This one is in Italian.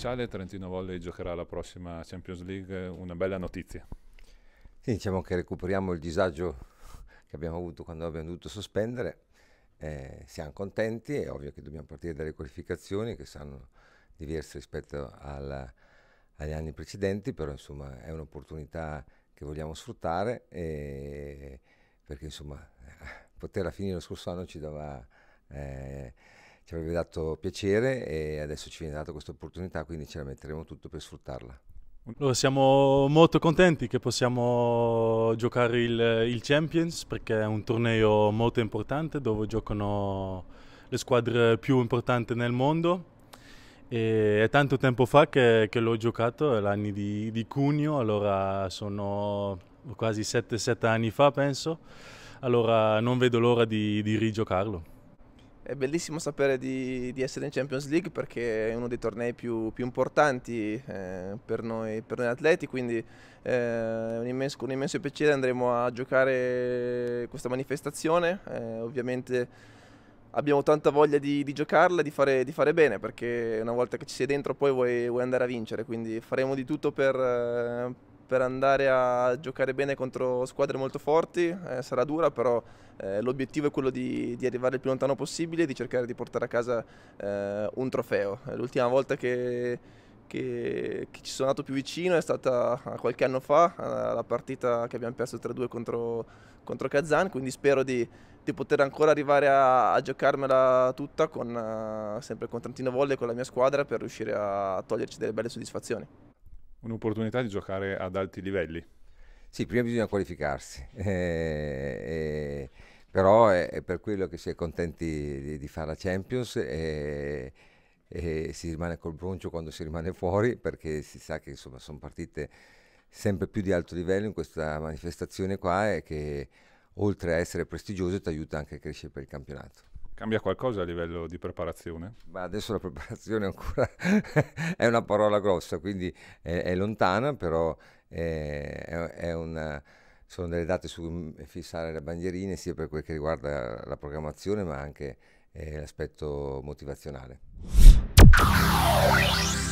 ufficiale Trentino Volley giocherà la prossima Champions League, una bella notizia. Sì, diciamo che recuperiamo il disagio che abbiamo avuto quando abbiamo dovuto sospendere, eh, siamo contenti, è ovvio che dobbiamo partire dalle qualificazioni che saranno diverse rispetto alla, agli anni precedenti, però insomma è un'opportunità che vogliamo sfruttare perché insomma poterla finire lo scorso anno ci dava... Eh, ci avrebbe dato piacere e adesso ci viene data questa opportunità, quindi ce la metteremo tutto per sfruttarla. siamo molto contenti che possiamo giocare il, il, Champions perché è un torneo molto importante dove giocano le squadre più importanti nel mondo. E è tanto tempo fa che, che l'ho giocato, è l'anno di, di Cugno, allora sono quasi 7-7 anni fa penso, allora non vedo l'ora di, di rigiocarlo. È bellissimo sapere di, di, essere in Champions League perché è uno dei tornei più, più importanti eh, per, noi, per, noi, atleti, quindi eh, un immenso, un immenso, piacere, andremo a giocare questa manifestazione, eh, ovviamente abbiamo tanta voglia di, di giocarla, di di fare, bene, perché una volta che ci sei dentro poi vuoi, vuoi andare a vincere, quindi faremo di tutto per eh, per andare a giocare bene contro squadre molto forti, eh, sarà dura però eh, l'obiettivo è quello di, di, arrivare il più lontano possibile e di cercare di portare a casa eh, un trofeo. L'ultima volta che, che, che, ci sono andato più vicino è stata eh, qualche anno fa, eh, la partita che abbiamo perso 3-2 contro, contro Kazan, quindi spero di, di poter ancora arrivare a, a giocarmela tutta con, eh, sempre con Trentino Volle e con la mia squadra per riuscire a toglierci delle belle soddisfazioni un'opportunità di giocare ad alti livelli. Sì, prima bisogna qualificarsi, eh, eh, però è, è, per quello che si è contenti di, di fare la Champions e, eh, e, eh, si rimane col broncio quando si rimane fuori perché si sa che insomma sono partite sempre più di alto livello in questa manifestazione qua e che oltre a essere prestigioso ti aiuta anche a crescere per il campionato. Cambia qualcosa a livello di preparazione? Ma adesso la preparazione ancora è una parola grossa, quindi è, è lontana, però è, è una, sono delle date su cui fissare le bandierine sia per quel che riguarda la programmazione ma anche eh, l'aspetto motivazionale.